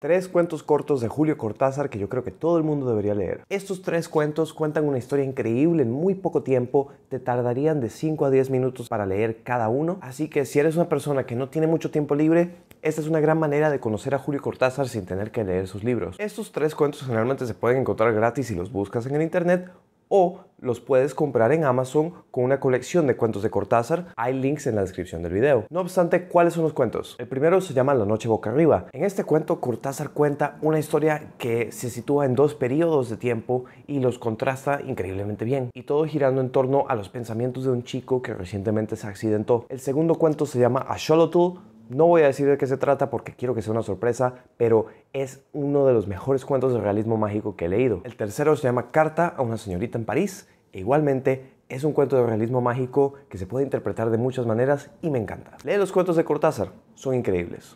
Tres cuentos cortos de Julio Cortázar que yo creo que todo el mundo debería leer. Estos tres cuentos cuentan una historia increíble en muy poco tiempo, te tardarían de 5 a 10 minutos para leer cada uno, así que si eres una persona que no tiene mucho tiempo libre, esta es una gran manera de conocer a Julio Cortázar sin tener que leer sus libros. Estos tres cuentos generalmente se pueden encontrar gratis si los buscas en el internet o los puedes comprar en Amazon con una colección de cuentos de Cortázar. Hay links en la descripción del video. No obstante, ¿cuáles son los cuentos? El primero se llama La Noche Boca Arriba. En este cuento, Cortázar cuenta una historia que se sitúa en dos periodos de tiempo y los contrasta increíblemente bien, y todo girando en torno a los pensamientos de un chico que recientemente se accidentó. El segundo cuento se llama A Xolotl no voy a decir de qué se trata porque quiero que sea una sorpresa, pero es uno de los mejores cuentos de realismo mágico que he leído. El tercero se llama Carta a una señorita en París. E igualmente, es un cuento de realismo mágico que se puede interpretar de muchas maneras y me encanta. Lee los cuentos de Cortázar, son increíbles.